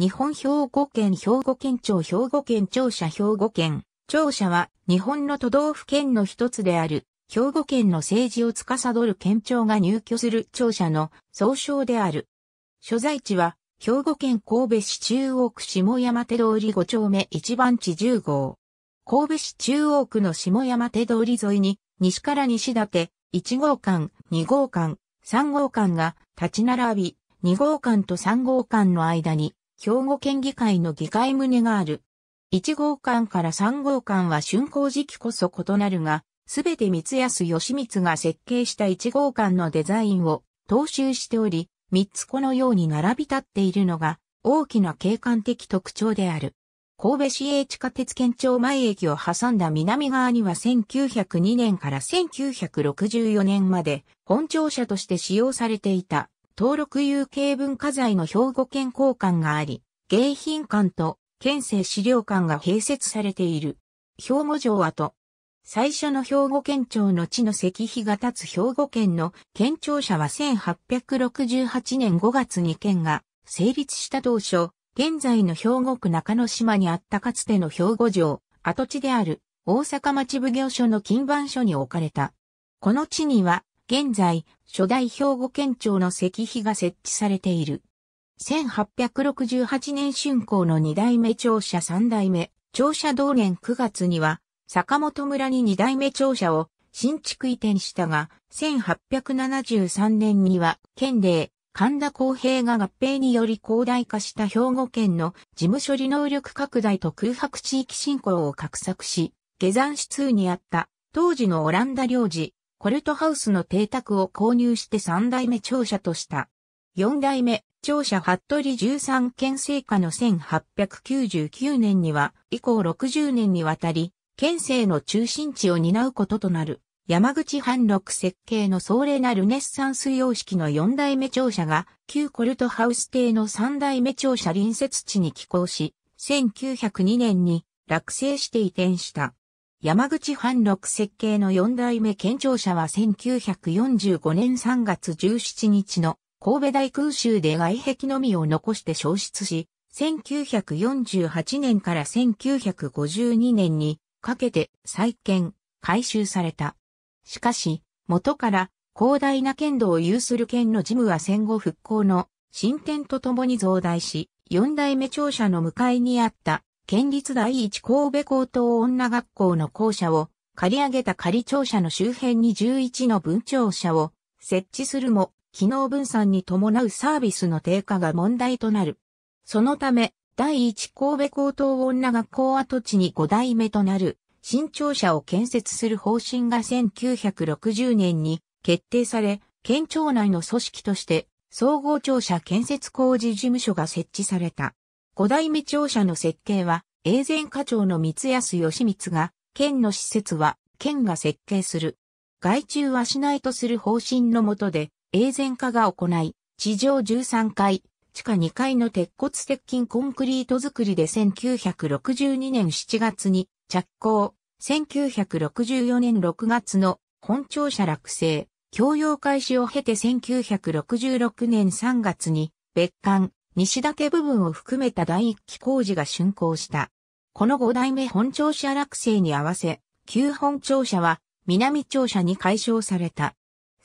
日本兵庫県兵庫県庁兵庫県庁舎兵庫県。庁舎は日本の都道府県の一つである、兵庫県の政治を司る県庁が入居する庁舎の総称である。所在地は、兵庫県神戸市中央区下山手通り5丁目一番地10号。神戸市中央区の下山手通り沿いに、西から西立、1号館、2号館、3号館が立ち並び、2号館と3号館の間に兵庫県議会の議会棟がある。1号館から3号館は竣工時期こそ異なるが、すべて三安義光が設計した1号館のデザインを踏襲しており、3つこのように並び立っているのが大きな景観的特徴である。神戸市営地下鉄県庁前駅を挟んだ南側には1902年から1964年まで本庁舎として使用されていた登録有形文化財の兵庫県交換があり、迎賓館と県政資料館が併設されている。兵庫城跡。最初の兵庫県庁の地の石碑が立つ兵庫県の県庁舎は1868年5月に県が成立した当初、現在の兵庫区中之島にあったかつての兵庫城、跡地である大阪町奉行所の近番所に置かれた。この地には現在、初代兵庫県庁の石碑が設置されている。1868年春光の二代目庁舎三代目、庁舎同年9月には、坂本村に二代目庁舎を新築移転したが、1873年には、県令、神田公平が合併により広大化した兵庫県の事務処理能力拡大と空白地域振興を画策し、下山市通にあった当時のオランダ領事、コルトハウスの邸宅を購入して三代目庁舎とした。四代目庁舎服部十三県政下の1899年には、以降60年にわたり、県政の中心地を担うこととなる、山口半六設計の壮麗なルネッサンス様式の四代目庁舎が、旧コルトハウス邸の三代目庁舎隣接地に寄港し、1902年に落成して移転した。山口藩六設計の四代目県庁舎は1945年3月17日の神戸大空襲で外壁のみを残して消失し、1948年から1952年にかけて再建、改修された。しかし、元から広大な県道を有する県の事務は戦後復興の進展とともに増大し、四代目庁舎の向かいにあった県立第一神戸高等女学校の校舎を借り上げた仮庁舎の周辺に11の分庁舎を設置するも、機能分散に伴うサービスの低下が問題となる。そのため、第一神戸高等女学校跡地に5代目となる新庁舎を建設する方針が1960年に決定され、県庁内の組織として総合庁舎建設工事事務所が設置された。五代目庁舎の設計は、永前課長の三安義光が、県の施設は、県が設計する。外注はしないとする方針のもとで、永前課が行い、地上13階、地下2階の鉄骨鉄筋コンクリート造りで1962年7月に着工、1964年6月の本庁舎落成、供用開始を経て1966年3月に別館、西岳部分を含めた第一期工事が竣工した。この5代目本庁舎落成に合わせ、旧本庁舎は南庁舎に解消された。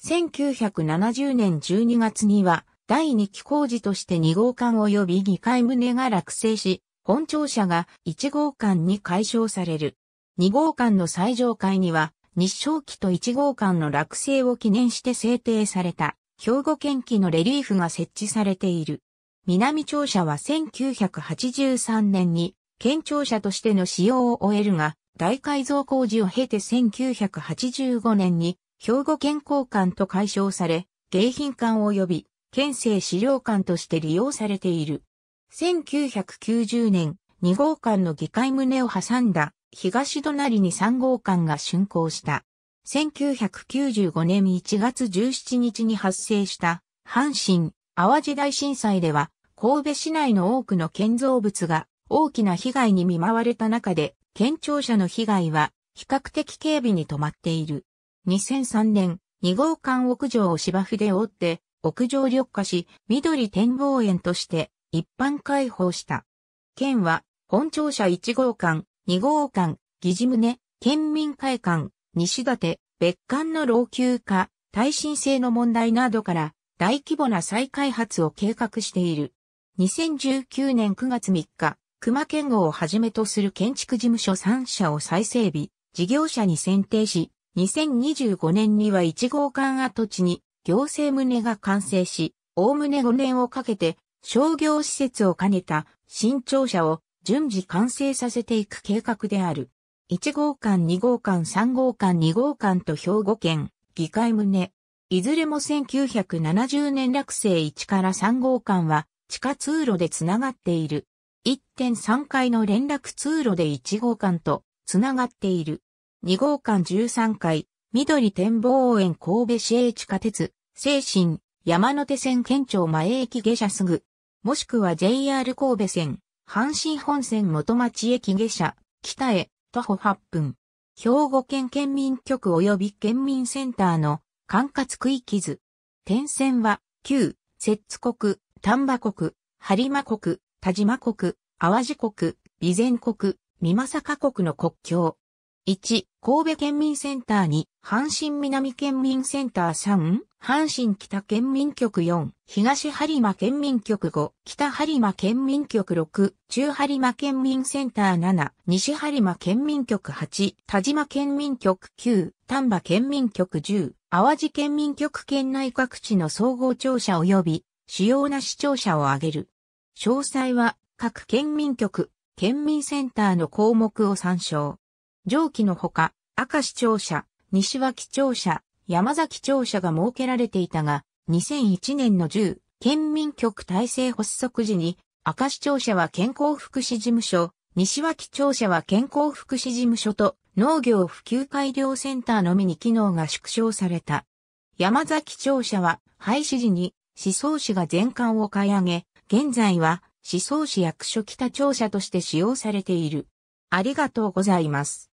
1970年12月には第2期工事として2号館及び2階棟が落成し、本庁舎が1号館に解消される。2号館の最上階には日照期と1号館の落成を記念して制定された兵庫県旗のレリーフが設置されている。南庁舎は1983年に県庁舎としての使用を終えるが、大改造工事を経て1985年に兵庫県交館と解消され、迎賓館及び県政資料館として利用されている。1990年、2号館の議会棟を挟んだ東隣に3号館が竣工した。1995年1月17日に発生した阪神淡路大震災では神戸市内の多くの建造物が大きな被害に見舞われた中で、県庁舎の被害は比較的軽微に止まっている。2003年、2号館屋上を芝生で覆って、屋上緑化し、緑展望園として一般開放した。県は、本庁舎1号館、2号館、議事棟、県民会館、西館、別館の老朽化、耐震性の問題などから、大規模な再開発を計画している。2019年9月3日、熊健吾をはじめとする建築事務所3社を再整備、事業者に選定し、2025年には1号館跡地に行政棟が完成し、おおむね5年をかけて商業施設を兼ねた新庁舎を順次完成させていく計画である。1号館2号館3号館2号館と兵庫県議会棟。いずれも1970年落成1から3号館は地下通路でつながっている。1.3階の連絡通路で1号館とつながっている。2号館13階、緑展望園神戸市営地下鉄、精神、山手線県庁前駅下車すぐ。もしくは JR 神戸線、阪神本線元町駅下車、北へ、徒歩8分。兵庫県県民局及び県民センターの管轄区域図。点線は、旧、摂津国、丹波国、播磨国、田島国、淡路国、備前国、美作国の国境。1、神戸県民センター2、阪神南県民センター3、阪神北県民局4、東播磨県民局5、北播磨県民局6、中播磨県民センター7、西播磨県民局8、田島県民局9、丹波県民局10、淡路県民局県内各地の総合庁舎及び主要な視聴者を挙げる。詳細は各県民局、県民センターの項目を参照。上記のほか、赤市庁舎、西脇庁舎、山崎庁舎が設けられていたが、2001年の10、県民局体制発足時に、赤市庁舎は健康福祉事務所、西脇庁舎は健康福祉事務所と農業普及改良センターのみに機能が縮小された。山崎庁舎は廃止時に思想史が全館を買い上げ、現在は思想史役所北庁舎として使用されている。ありがとうございます。